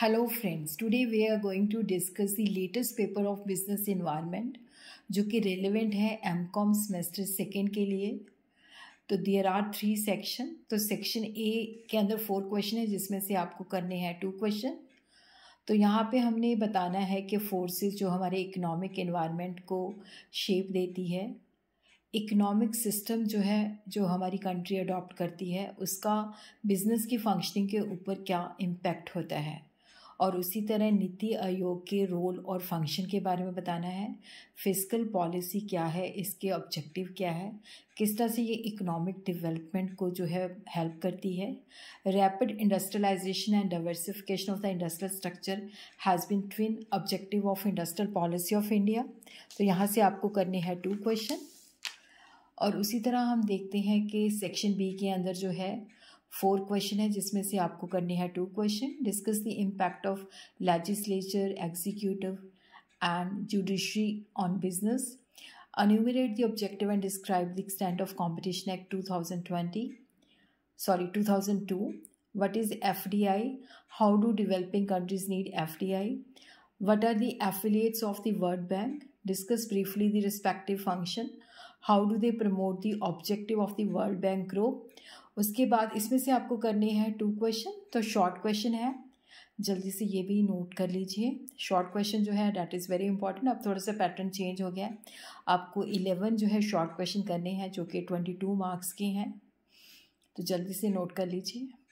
hello friends today we are going to discuss the latest paper of business environment जो कि relevant है M com semester second के लिए तो there are three section तो section A के अंदर फोर क्वेश्चन है जिसमें से आपको करने हैं टू क्वेश्चन तो यहाँ पे हमने बताना है कि फोर्सेस जो हमारे इकोनॉमिक इन्वायरमेंट को शेप देती है इकोनॉमिक सिस्टम जो है जो हमारी कंट्री अडॉप्ट करती है उसका बिजनेस की फंक्शनिंग के ऊपर क्या इम्पैक्ट होता है और उसी तरह नीति आयोग के रोल और फंक्शन के बारे में बताना है फिजिकल पॉलिसी क्या है इसके ऑब्जेक्टिव क्या है किस तरह से ये इकोनॉमिक डेवलपमेंट को जो है हेल्प करती है rapid industrialization and diversification of the industrial structure has been twin objective of industrial policy of India तो यहाँ से आपको करने हैं टू क्वेश्चन और उसी तरह हम देखते हैं कि सेक्शन बी के अंदर जो है फोर क्वेश्चन है जिसमें से आपको करने हैं two question discuss the impact of legislature executive and judiciary on business enumerate the objective and describe the extent of competition act two thousand twenty sorry two thousand two what is F D I how do developing countries need F D I what are the affiliates of the World Bank discuss briefly the respective function how do they promote the objective of the World Bank grope उसके बाद इसमें से आपको करने हैं two question तो short question है जल्दी से ये भी नोट कर लीजिए शॉर्ट क्वेश्चन जो है डैट इज़ वेरी इंपॉर्टेंट अब थोड़ा सा पैटर्न चेंज हो गया है आपको इलेवन जो है शॉर्ट क्वेश्चन करने हैं जो कि ट्वेंटी टू मार्क्स के हैं तो जल्दी से नोट कर लीजिए